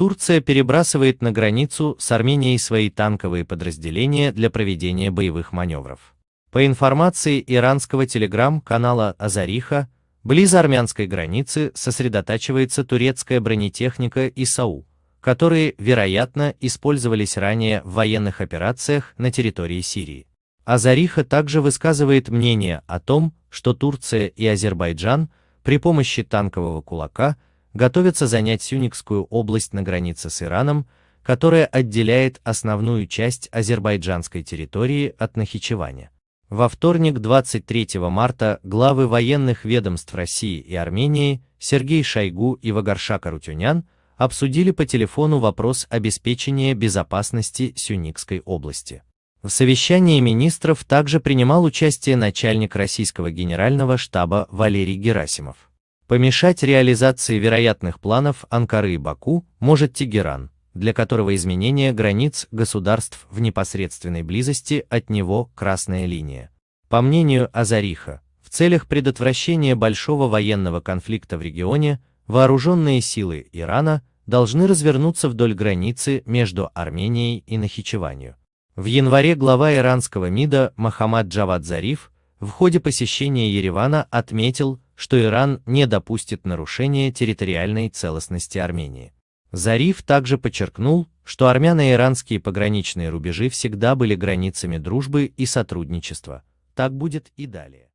Турция перебрасывает на границу с Арменией свои танковые подразделения для проведения боевых маневров. По информации иранского телеграм-канала Азариха, близ армянской границы сосредотачивается турецкая бронетехника и САУ, которые, вероятно, использовались ранее в военных операциях на территории Сирии. Азариха также высказывает мнение о том, что Турция и Азербайджан при помощи танкового кулака – Готовятся занять Сюникскую область на границе с Ираном, которая отделяет основную часть азербайджанской территории от Нахичевани. Во вторник 23 марта главы военных ведомств России и Армении Сергей Шойгу и Вагарша Карутюнян обсудили по телефону вопрос обеспечения безопасности Сюникской области. В совещании министров также принимал участие начальник российского генерального штаба Валерий Герасимов. Помешать реализации вероятных планов Анкары и Баку может Тегеран, для которого изменение границ государств в непосредственной близости от него – красная линия. По мнению Азариха, в целях предотвращения большого военного конфликта в регионе вооруженные силы Ирана должны развернуться вдоль границы между Арменией и Нахичеванью. В январе глава иранского МИДа Мохаммад Джавад Зариф в ходе посещения Еревана отметил, что Иран не допустит нарушения территориальной целостности Армении. Зариф также подчеркнул, что армяно-иранские пограничные рубежи всегда были границами дружбы и сотрудничества. Так будет и далее.